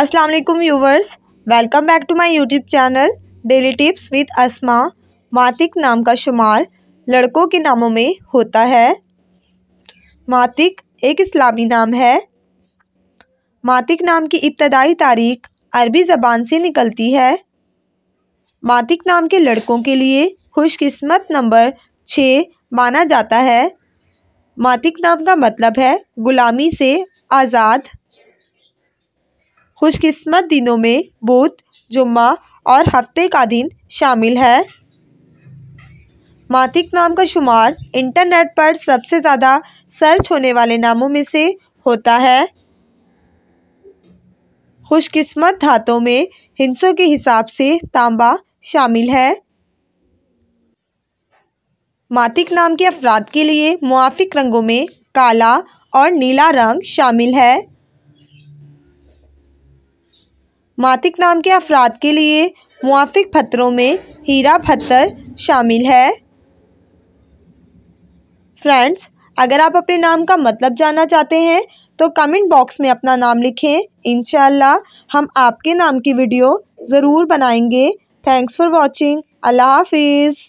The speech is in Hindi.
अस्सलाम वालेकुम viewers welcome back to my YouTube channel daily tips with Asma मातिक नाम का शुमार लड़कों के नामों में होता है मातिक एक इस्लामी नाम है मातिक नाम की इब्तदाई तारीख अरबी ज़बान से निकलती है मातिक नाम के लड़कों के लिए खुशकिस्मत नंबर छः माना जाता है मातिक नाम का मतलब है ग़ुलामी से आज़ाद खुशकिस्मत दिनों में बुध जुम्मा और हफ्ते का दिन शामिल है मातिक नाम का शुमार इंटरनेट पर सबसे ज़्यादा सर्च होने वाले नामों में से होता है खुशकिस्मत धातों में हिंसों के हिसाब से तांबा शामिल है मातिक नाम के अफराद के लिए मुआफिक रंगों में काला और नीला रंग शामिल है मातिक नाम के अफराद के लिए मुआफिक पत्थरों में हीरा पत्थर शामिल है फ्रेंड्स अगर आप अपने नाम का मतलब जानना चाहते हैं तो कमेंट बॉक्स में अपना नाम लिखें इन हम आपके नाम की वीडियो ज़रूर बनाएंगे थैंक्स फॉर वॉचिंग अल्लाह हाफिज़